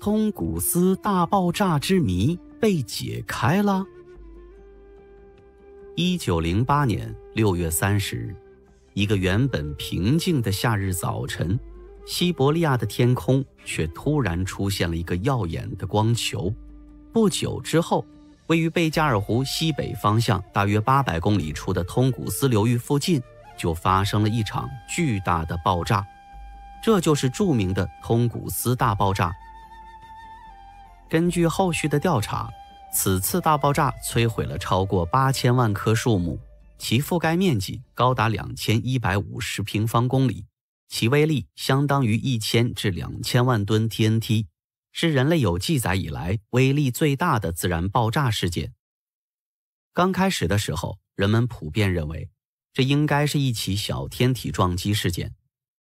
通古斯大爆炸之谜被解开了。一九零八年六月三十日，一个原本平静的夏日早晨，西伯利亚的天空却突然出现了一个耀眼的光球。不久之后，位于贝加尔湖西北方向大约八百公里处的通古斯流域附近，就发生了一场巨大的爆炸。这就是著名的通古斯大爆炸。根据后续的调查，此次大爆炸摧毁了超过八千万棵树木，其覆盖面积高达两千一百五十平方公里，其威力相当于一千至两千万吨 TNT，是人类有记载以来威力最大的自然爆炸事件。刚开始的时候，人们普遍认为这应该是一起小天体撞击事件。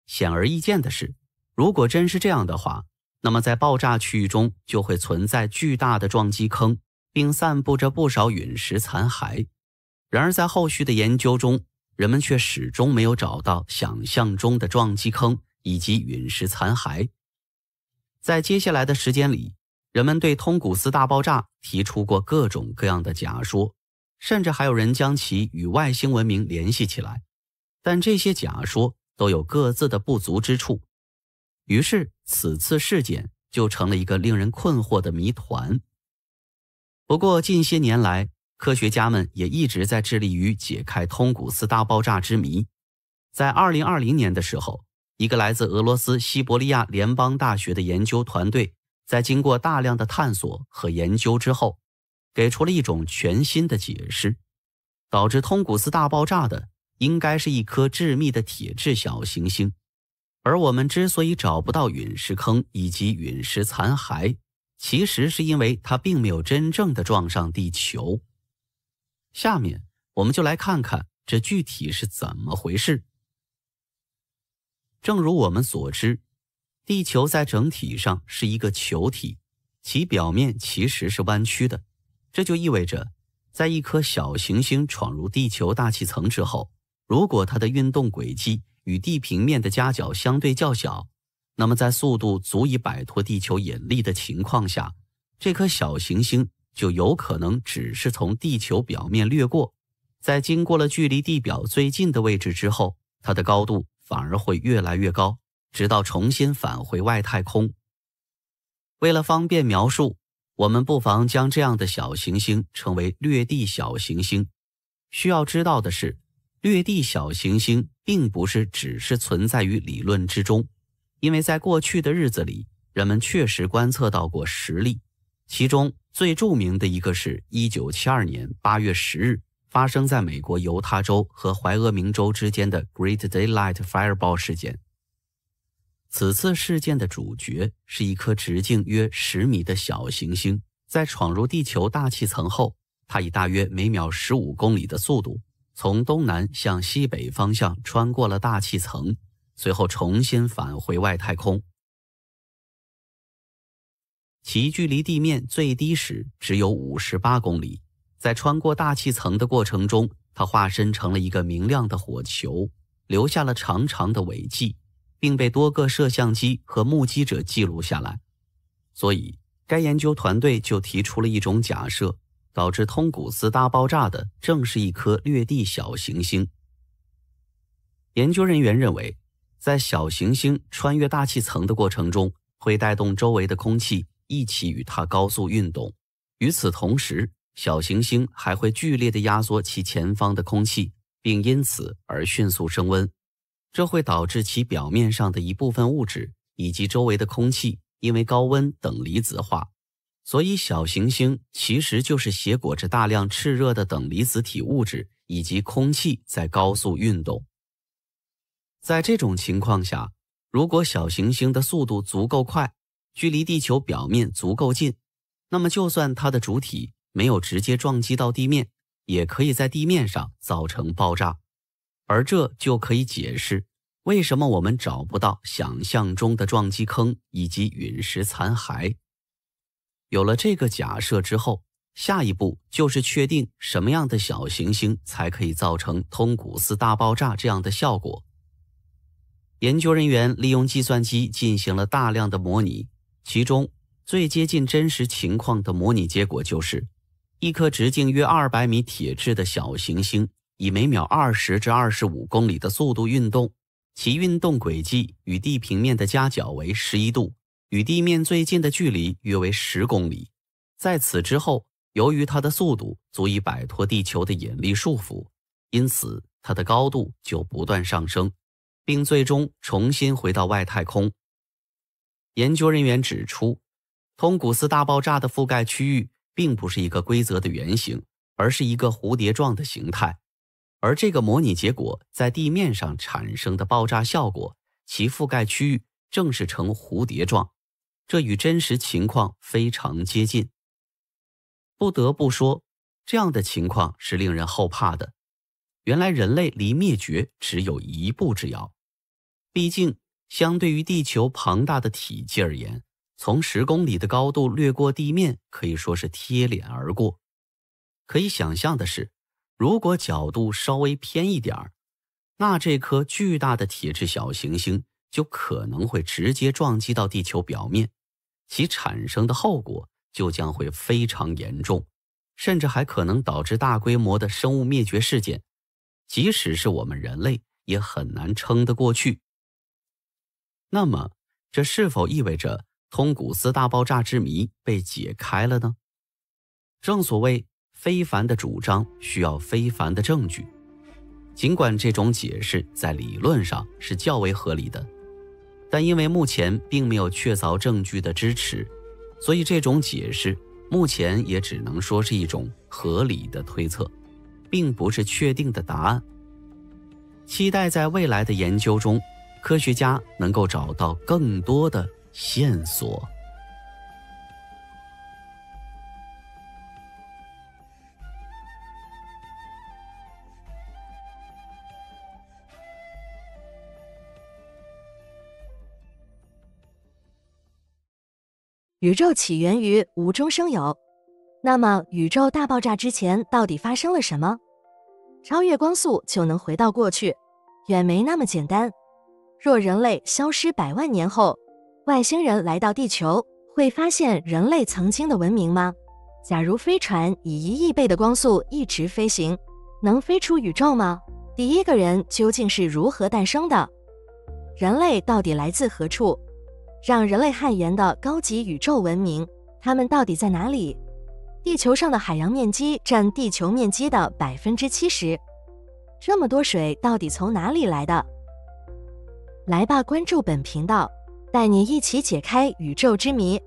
显而易见的是，如果真是这样的话，那么，在爆炸区域中就会存在巨大的撞击坑，并散布着不少陨石残骸。然而，在后续的研究中，人们却始终没有找到想象中的撞击坑以及陨石残骸。在接下来的时间里，人们对通古斯大爆炸提出过各种各样的假说，甚至还有人将其与外星文明联系起来。但这些假说都有各自的不足之处。于是，此次事件就成了一个令人困惑的谜团。不过，近些年来，科学家们也一直在致力于解开通古斯大爆炸之谜。在二零二零年的时候，一个来自俄罗斯西伯利亚联邦大学的研究团队，在经过大量的探索和研究之后，给出了一种全新的解释：导致通古斯大爆炸的，应该是一颗致密的铁质小行星。而我们之所以找不到陨石坑以及陨石残骸，其实是因为它并没有真正的撞上地球。下面我们就来看看这具体是怎么回事。正如我们所知，地球在整体上是一个球体，其表面其实是弯曲的。这就意味着，在一颗小行星闯入地球大气层之后，如果它的运动轨迹，与地平面的夹角相对较小，那么在速度足以摆脱地球引力的情况下，这颗小行星就有可能只是从地球表面掠过，在经过了距离地表最近的位置之后，它的高度反而会越来越高，直到重新返回外太空。为了方便描述，我们不妨将这样的小行星称为掠地小行星。需要知道的是。掠地小行星并不是只是存在于理论之中，因为在过去的日子里，人们确实观测到过实例，其中最著名的一个是一九七二年八月十日发生在美国犹他州和怀俄明州之间的 Great Daylight Fireball 事件。此次事件的主角是一颗直径约十米的小行星，在闯入地球大气层后，它以大约每秒十五公里的速度。从东南向西北方向穿过了大气层，随后重新返回外太空。其距离地面最低时只有五十八公里。在穿过大气层的过程中，它化身成了一个明亮的火球，留下了长长的尾迹，并被多个摄像机和目击者记录下来。所以，该研究团队就提出了一种假设。导致通古斯大爆炸的正是一颗掠地小行星。研究人员认为，在小行星穿越大气层的过程中，会带动周围的空气一起与它高速运动。与此同时，小行星还会剧烈地压缩其前方的空气，并因此而迅速升温。这会导致其表面上的一部分物质以及周围的空气因为高温等离子化。所以，小行星其实就是携裹着大量炽热的等离子体物质以及空气在高速运动。在这种情况下，如果小行星的速度足够快，距离地球表面足够近，那么就算它的主体没有直接撞击到地面，也可以在地面上造成爆炸。而这就可以解释为什么我们找不到想象中的撞击坑以及陨石残骸。有了这个假设之后，下一步就是确定什么样的小行星才可以造成通古斯大爆炸这样的效果。研究人员利用计算机进行了大量的模拟，其中最接近真实情况的模拟结果就是，一颗直径约二百米、铁质的小行星以每秒二十至二十五公里的速度运动，其运动轨迹与地平面的夹角为十一度。与地面最近的距离约为十公里，在此之后，由于它的速度足以摆脱地球的引力束缚，因此它的高度就不断上升，并最终重新回到外太空。研究人员指出，通古斯大爆炸的覆盖区域并不是一个规则的圆形，而是一个蝴蝶状的形态，而这个模拟结果在地面上产生的爆炸效果，其覆盖区域正是呈蝴蝶状。这与真实情况非常接近。不得不说，这样的情况是令人后怕的。原来人类离灭绝只有一步之遥。毕竟，相对于地球庞大的体积而言，从十公里的高度掠过地面，可以说是贴脸而过。可以想象的是，如果角度稍微偏一点儿，那这颗巨大的铁质小行星……就可能会直接撞击到地球表面，其产生的后果就将会非常严重，甚至还可能导致大规模的生物灭绝事件，即使是我们人类也很难撑得过去。那么，这是否意味着通古斯大爆炸之谜被解开了呢？正所谓非凡的主张需要非凡的证据，尽管这种解释在理论上是较为合理的。但因为目前并没有确凿证据的支持，所以这种解释目前也只能说是一种合理的推测，并不是确定的答案。期待在未来的研究中，科学家能够找到更多的线索。宇宙起源于无中生有，那么宇宙大爆炸之前到底发生了什么？超越光速就能回到过去，远没那么简单。若人类消失百万年后，外星人来到地球，会发现人类曾经的文明吗？假如飞船以一亿倍的光速一直飞行，能飞出宇宙吗？第一个人究竟是如何诞生的？人类到底来自何处？让人类汗颜的高级宇宙文明，他们到底在哪里？地球上的海洋面积占地球面积的百分之七十，这么多水到底从哪里来的？来吧，关注本频道，带你一起解开宇宙之谜。